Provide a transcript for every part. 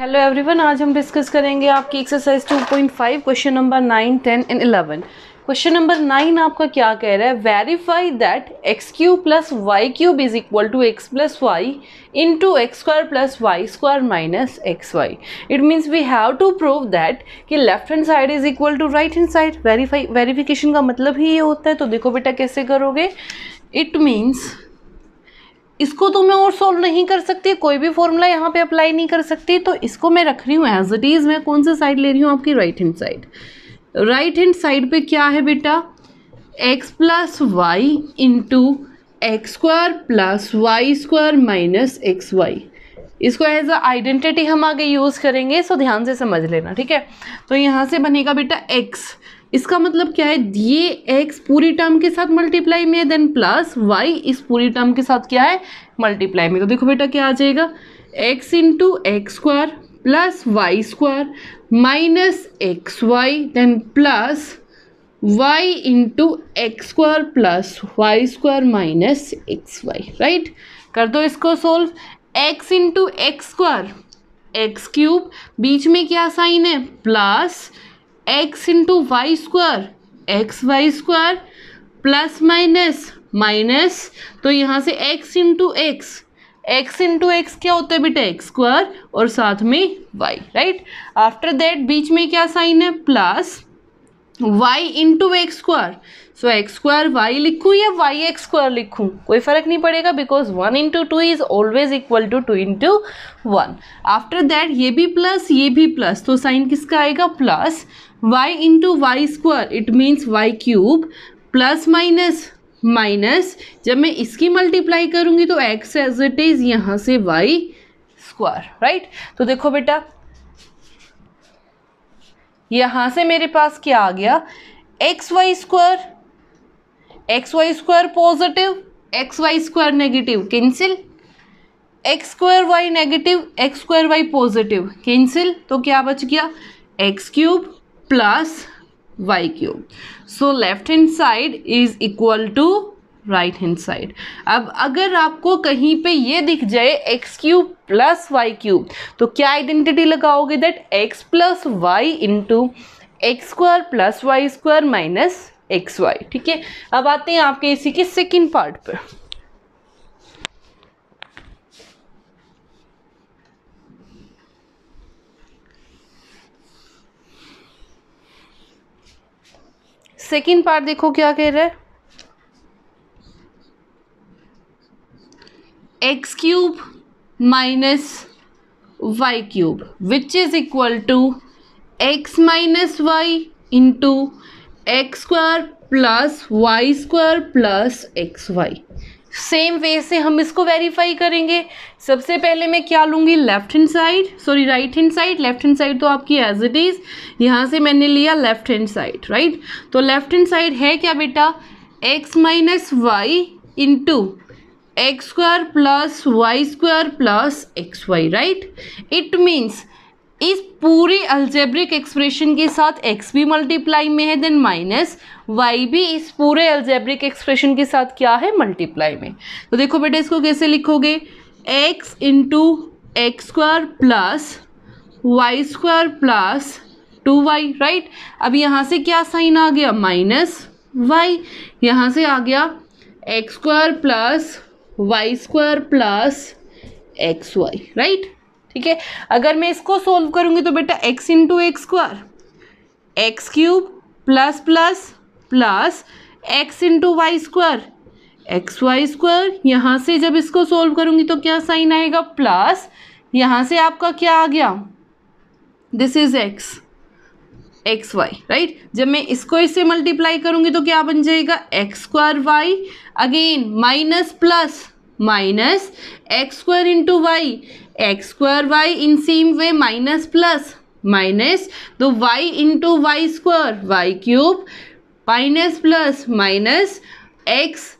hello everyone आज हम discuss करेंगे आपकी exercise 2.5 question number 9, 10 and 11 question number 9 आपका क्या कह रहा है verify that x cube plus y cube is equal to x plus y into x square plus y square minus x y it means we have to prove that कि left hand side is equal to right hand side verify verification का मतलब ही ये होता है तो देखो बेटा कैसे करोगे इट मीन्स इसको तो मैं और सॉल्व नहीं कर सकती कोई भी फॉर्मूला यहाँ पे अप्लाई नहीं कर सकती तो इसको मैं रख रही हूँ एज इट इज़ मैं कौन सी साइड ले रही हूँ आपकी right hand side right hand side पे क्या है बेटा x plus y into x square plus y square minus x y इसको एज अ आइडेंटिटी हम आगे यूज़ करेंगे सो ध्यान से समझ लेना ठीक है तो यहाँ से बनेगा बेटा एक्स इसका मतलब क्या है ये एक्स पूरी टर्म के साथ मल्टीप्लाई में देन प्लस वाई इस पूरी टर्म के साथ क्या है मल्टीप्लाई में तो देखो बेटा क्या आ जाएगा x into x square plus y square minus x y then plus y into x square plus y square minus x y right कर दो इसको solve x into x square x cube बीच में क्या साइन है plus x into y square x y square plus minus minus तो यहाँ से x into x x into x क्या होता है बेटा एक्स स्क्वायर और साथ में वाई राइट आफ्टर दैट बीच में क्या साइन है plus y into x square so x square y लिखूँ या वाई एक्स स्क्वायर लिखूँ कोई फर्क नहीं पड़ेगा because one into two is always equal to two into one after that ये भी प्लस ये भी प्लस तो साइन किसका आएगा plus y into y square it means y cube plus minus minus जब मैं इसकी मल्टीप्लाई करूंगी तो x एज इट इज़ यहां से y स्क्वायर राइट तो देखो बेटा यहां से मेरे पास क्या आ गया x y square x y square positive x y square negative cancel x square y negative x square y positive cancel तो क्या बच गया x cube plus y cube so left hand side is equal to right hand side अब अगर आपको कहीं पे ये दिख जाए x cube plus y cube तो क्या आइडेंटिटी लगाओगे that x plus y into x square plus y square minus x y ठीक है अब आते हैं आपके इसी के सेकेंड पार्ट पर सेकेंड पार्ट देखो क्या कह रहा है x cube minus y cube which is equal to x minus y into x square plus y square plus x y same way से हम इसको वेरीफाई करेंगे सबसे पहले मैं क्या लूँगी left hand side sorry right hand side left hand side तो आपकी एज इट इज़ यहाँ से मैंने लिया लेफ्ट हैंड साइड राइट तो लेफ्ट हैंड साइड है क्या बेटा x minus y into x square plus y square plus x y right it means इस पूरी अल्जेब्रिक एक्सप्रेशन के साथ x भी मल्टीप्लाई में है देन माइनस y भी इस पूरे अल्जेब्रिक एक्सप्रेशन के साथ क्या है मल्टीप्लाई में तो देखो बेटे इसको कैसे लिखोगे x into x square plus y square plus two y right अब यहाँ से क्या साइन आ गया माइनस वाई यहाँ से आ गया x square plus y square plus x y right ठीक है अगर मैं इसको सोल्व करूँगी तो बेटा x into x square x cube plus plus plus x into y square x y square यहाँ से जब इसको सोल्व करूँगी तो क्या साइन आएगा प्लस यहाँ से आपका क्या आ गया this is x x y right जब मैं इसको इससे मल्टीप्लाई करूँगी तो क्या बन जाएगा x square y again minus plus minus x square into y x square y in same way minus plus minus तो y into y square y cube minus plus minus x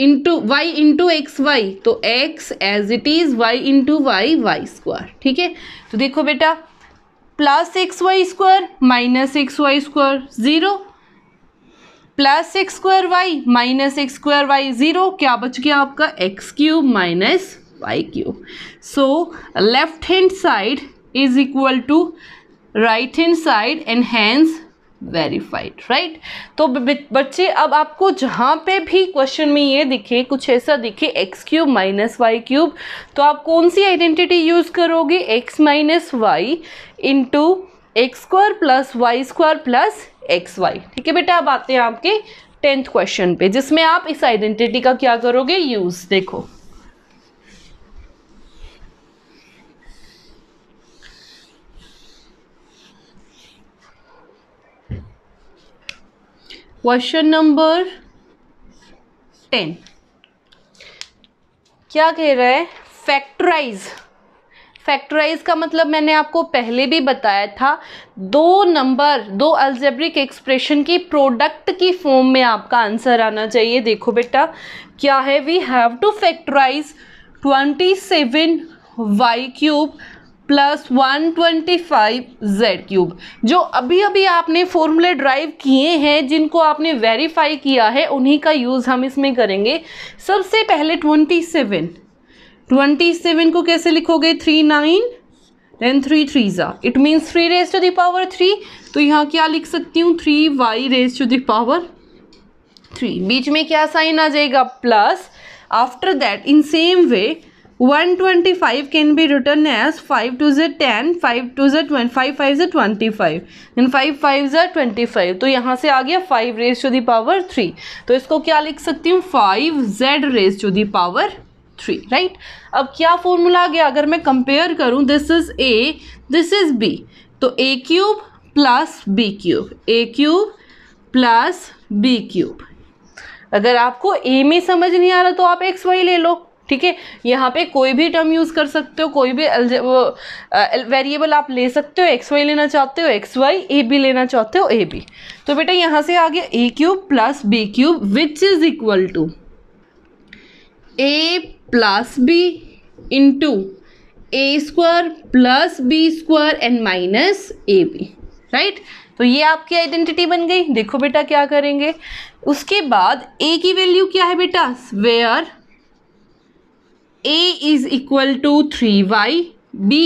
into y into x y तो x as it is y into y y square ठीक है तो देखो बेटा plus x y square minus x y square zero plus x square y minus x square y zero क्या बच गया आपका x cube minus y cube so left hand side is equal to right hand side and hence verified right तो बच्चे अब आपको जहाँ पे भी क्वेश्चन में ये दिखे कुछ ऐसा दिखे x cube minus y cube तो आप कौन सी आइडेंटिटी यूज़ करोगे x minus y into x square plus y square plus x y ठीक है बेटा अब आते हैं आपके टेंथ क्वेश्चन पे जिसमें आप इस आइडेंटिटी का क्या करोगे यूज देखो क्वेश्चन नंबर टेन क्या कह रहा है फैक्टराइज फैक्टराइज का मतलब मैंने आपको पहले भी बताया था दो नंबर दो अल्जेब्रिक एक्सप्रेशन की प्रोडक्ट की फॉर्म में आपका आंसर आना चाहिए देखो बेटा क्या है we have to factorise twenty seven y cube plus one twenty five z cube जो अभी अभी आपने फॉर्मूले ड्राइव किए हैं जिनको आपने वेरीफाई किया है उन्हीं का यूज़ हम इसमें करेंगे सबसे पहले ट्वेंटी सेवन ट्वेंटी सेवन को कैसे लिखोगे three nine then three three ज़ा it means three raise to the power three तो यहाँ क्या लिख सकती हूँ three y raise to the power three बीच में क्या साइन आ जाएगा plus after that in same way one be written as five two 5 ten five two 5 to five five 5 twenty five 25, five five ज ट्वेंटी फाइव तो यहाँ से आ गया five raise to the power three तो इसको क्या लिख सकती हूँ five z raise to the power three right अब क्या फॉर्मूला आ गया अगर मैं कंपेयर करूँ this is a this is b तो a cube plus b cube a cube plus b cube अगर आपको ए में समझ नहीं आ रहा तो आप एक्स वाई ले लो ठीक है यहाँ पे कोई भी टर्म यूज़ कर सकते हो कोई भी वेरिएबल आप ले सकते हो एक्स वाई लेना चाहते हो एक्स वाई ए बी लेना चाहते हो ए बी तो बेटा यहाँ से आ गया a cube plus b cube which is equal to a plus b into a square plus b square and minus a b right तो ये आपकी आइडेंटिटी बन गई देखो बेटा क्या करेंगे उसके बाद ए की वैल्यू क्या है बेटा where a is equal to three y b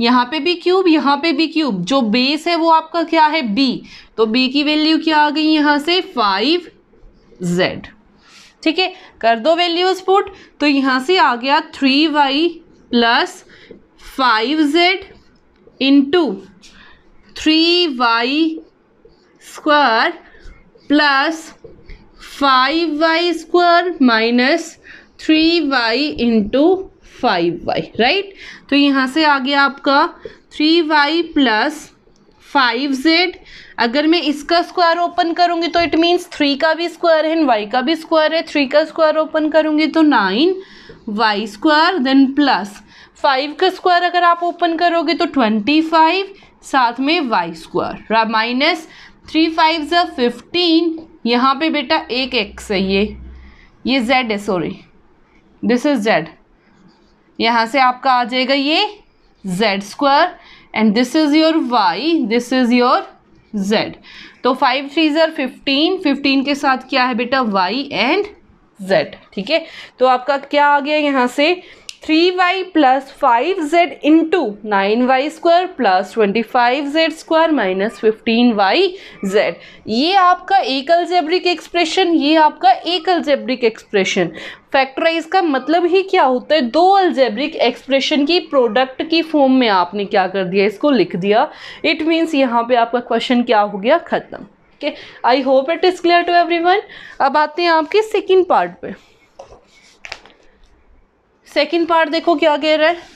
यहाँ पे भी क्यूब यहाँ पे भी क्यूब जो बेस है वो आपका क्या है बी तो बी की वैल्यू क्या आ गई यहाँ से फाइव जेड ठीक है कर दो वैल्यूज पुट तो यहाँ से आ गया three y plus five z into three y square plus five y square minus three y into five y right तो यहाँ से आ गया आपका three y plus five z अगर मैं इसका स्क्वायर ओपन करूंगी तो इट मीन्स थ्री का भी स्क्वायर है वाई का भी स्क्वायर है थ्री का स्क्वायर ओपन करूंगी तो nine y square then plus five का स्क्वायर अगर आप ओपन करोगे तो ट्वेंटी फाइव साथ में y square minus three five ज़ फिफ्टीन यहाँ पे बेटा एक एक्स है ये ये जेड है सॉरी दिस इज़ जेड यहाँ से आपका आ जाएगा ये z square and this is your y this is your z तो फाइव थ्री ज़र फिफ्टीन फिफ्टीन के साथ क्या है बेटा वाई एंड जेड ठीक है तो आपका क्या आ गया यहाँ से three y plus five z into nine y square plus twenty five z square minus fifteen y z ये आपका एक अल्जेब्रिक एक्सप्रेशन ये आपका एक अल्जेब्रिक एक्सप्रेशन फैक्टराइज का मतलब ही क्या होता है दो अल्जेब्रिक एक्सप्रेशन की प्रोडक्ट की फॉर्म में आपने क्या कर दिया इसको लिख दिया इट मीन्स यहाँ पे आपका क्वेश्चन क्या हो गया ख़त्म okay I hope it is clear to one अब आते हैं आपके सेकेंड पार्ट पे सेकंड पार्ट देखो क्या कह रहा है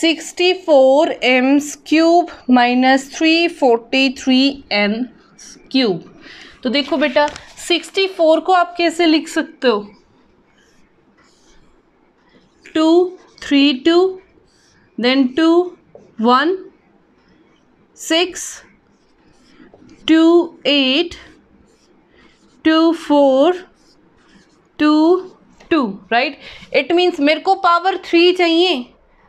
sixty four m cube minus three forty three n cube तो देखो बेटा सिक्सटी फोर को आप कैसे लिख सकते हो two three two then two one six two eight two four two two right it means मेरे को पावर थ्री चाहिए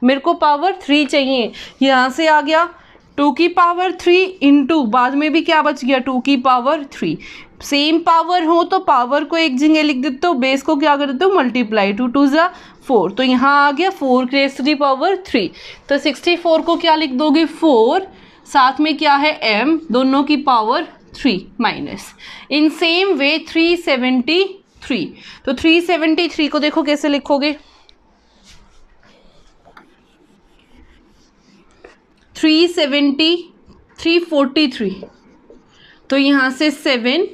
मेरे को पावर थ्री चाहिए यहाँ से आ गया टू की पावर थ्री इन टू बाद में भी क्या बच गया टू की पावर थ्री सेम पावर हो तो पावर को एक जगह लिख देते हो बेस को क्या कर देते हो मल्टीप्लाई टू टू ज़ा फोर तो यहाँ आ गया फोर क्रेस थ्री पावर थ्री तो सिक्सटी फोर को क्या लिख दोगे फोर साथ में क्या है एम दोनों की power three minus in same way three seventy three तो थ्री सेवेंटी थ्री को देखो कैसे लिखोगे three seventy three forty three तो यहाँ से सेवन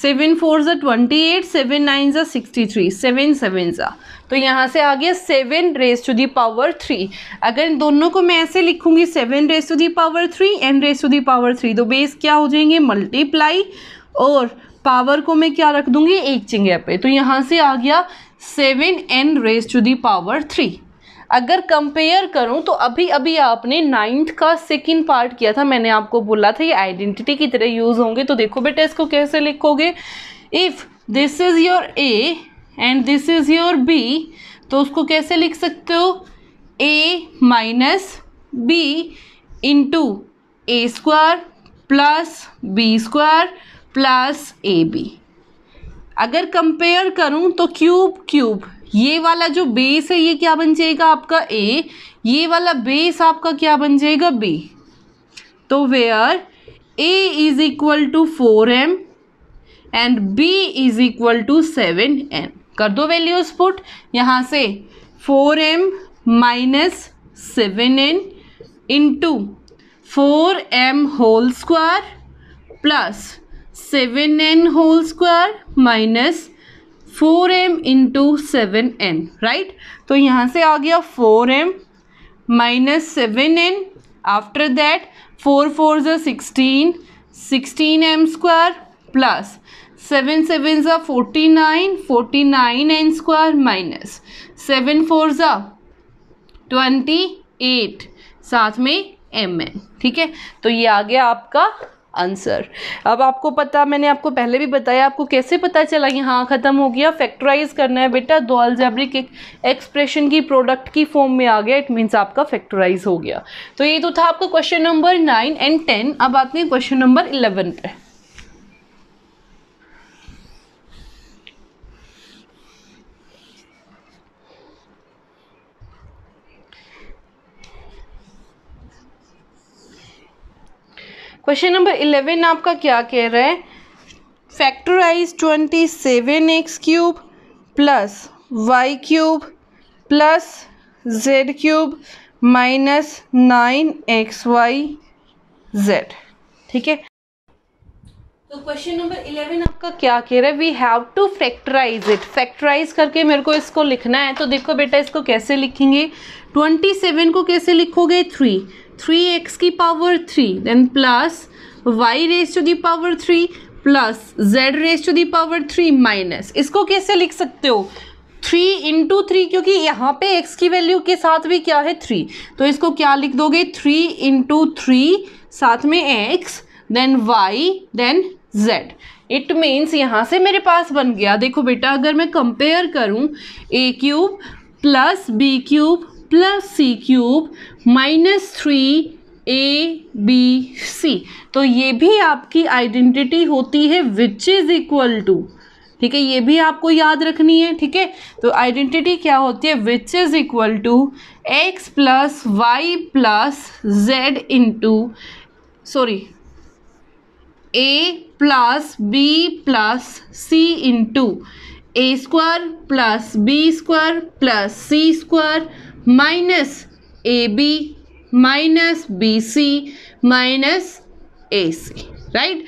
सेवन फोर ज़ा ट्वेंटी एट सेवन नाइन ज़ा सिक्सटी थ्री सेवन सेवन ज़ा तो यहाँ से आ गया seven raise to the power three अगर इन दोनों को मैं ऐसे लिखूंगी seven raise to the power three and raise to the power three तो बेस क्या हो जाएंगे मल्टीप्लाई और पावर को मैं क्या रख दूंगी एक चिंगे पे तो यहाँ से आ गया seven n raise to the power three अगर कंपेयर करूँ तो अभी अभी आपने नाइन्थ का सेकेंड पार्ट किया था मैंने आपको बोला था ये आइडेंटिटी की तरह यूज़ होंगे तो देखो बेटा इसको कैसे लिखोगे if this is your a and this is your b तो उसको कैसे लिख सकते हो a minus b into a square plus b square plus a b अगर कंपेयर करूं तो क्यूब क्यूब ये वाला जो बेस है ये क्या बन जाएगा आपका ए ये वाला बेस आपका क्या बन जाएगा बी तो where a is equal to four m and b is equal to seven m कर दो वैल्यूज पुट यहाँ से four m minus seven n into four m whole square plus seven n whole square minus four m into seven n right तो यहाँ से आ गया four m minus seven n after that four four ज़ा sixteen sixteen m square plus seven seven ज़ा forty nine forty nine n square minus seven four ज़ा twenty eight साथ में एम एन ठीक है तो ये आ गया आपका आंसर अब आपको पता मैंने आपको पहले भी बताया आपको कैसे पता चला कि हाँ ख़त्म हो गया फैक्टराइज करना है बेटा दो एक एक्सप्रेशन की प्रोडक्ट की फॉर्म में आ गया इट मीन्स आपका फैक्टराइज हो गया तो ये तो था आपका question number nine and ten अब आते हैं क्वेश्चन नंबर इलेवन पर क्वेश्चन नंबर इलेवन आपका क्या कह रहा है factorise twenty seven x cube plus y cube plus z cube minus nine x y z ठीक है तो क्वेश्चन नंबर इलेवन आपका क्या कह रहा है we have to factorise it factorise करके मेरे को इसको लिखना है तो देखो बेटा इसको कैसे लिखेंगे ट्वेंटी सेवन को कैसे लिखोगे थ्री थ्री एक्स की power three then plus y raise to the power three plus z raise to the power three minus इसको कैसे लिख सकते हो थ्री इंटू थ्री क्योंकि यहाँ पे एक्स की वैल्यू के साथ भी क्या है थ्री तो इसको क्या लिख दोगे थ्री इंटू थ्री साथ में x then y then z it means यहाँ से मेरे पास बन गया देखो बेटा अगर मैं कंपेयर करूँ a cube plus b cube plus c cube minus three a b c तो ये भी आपकी आइडेंटिटी होती है विच इज़ इक्वल टू ठीक है ये भी आपको याद रखनी है ठीक है तो आइडेंटिटी क्या होती है which is equal to x plus y plus z into sorry a plus b plus c into a square plus b square plus c square minus a b minus b c minus a c right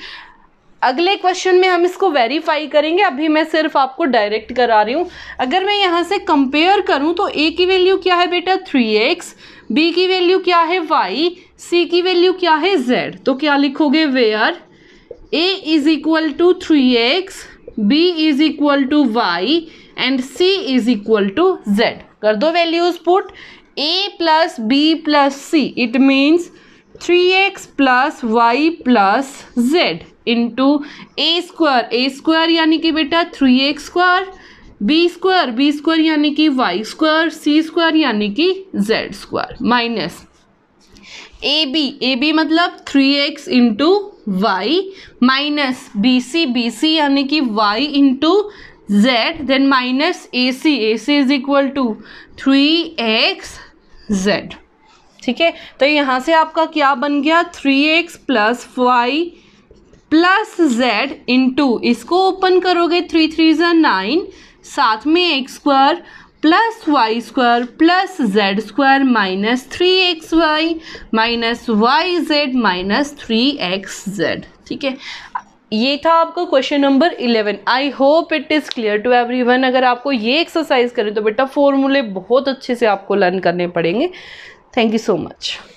अगले question में हम इसको verify करेंगे अभी मैं सिर्फ आपको direct करा रही हूँ अगर मैं यहाँ से कंपेयर करूँ तो ए की वैल्यू क्या है बेटा थ्री एक्स बी की वैल्यू क्या है वाई सी की वैल्यू क्या है जेड तो क्या लिखोगे where a is equal to three x b is equal to y and c is equal to z कर दो values put a plus b plus c it means three x plus y plus z into a square a square यानी कि बेटा three x square b square b square यानी कि y square c square यानी कि z square minus a b a b मतलब three x into y minus b c b c यानी कि y into z then minus ac ac is equal to 3xz ठीक है तो यहाँ से आपका क्या बन गया 3x plus y plus z two इसको ओपन करोगे थ्री थ्री जन नाइन साथ में x square plus y square plus z square minus three x y minus y z minus three x z ठीक है ये था आपका question number eleven I hope it is clear to everyone अगर आपको ये एक्सरसाइज करें तो बेटा फॉर्मूले बहुत अच्छे से आपको लर्न करने पड़ेंगे थैंक यू सो मच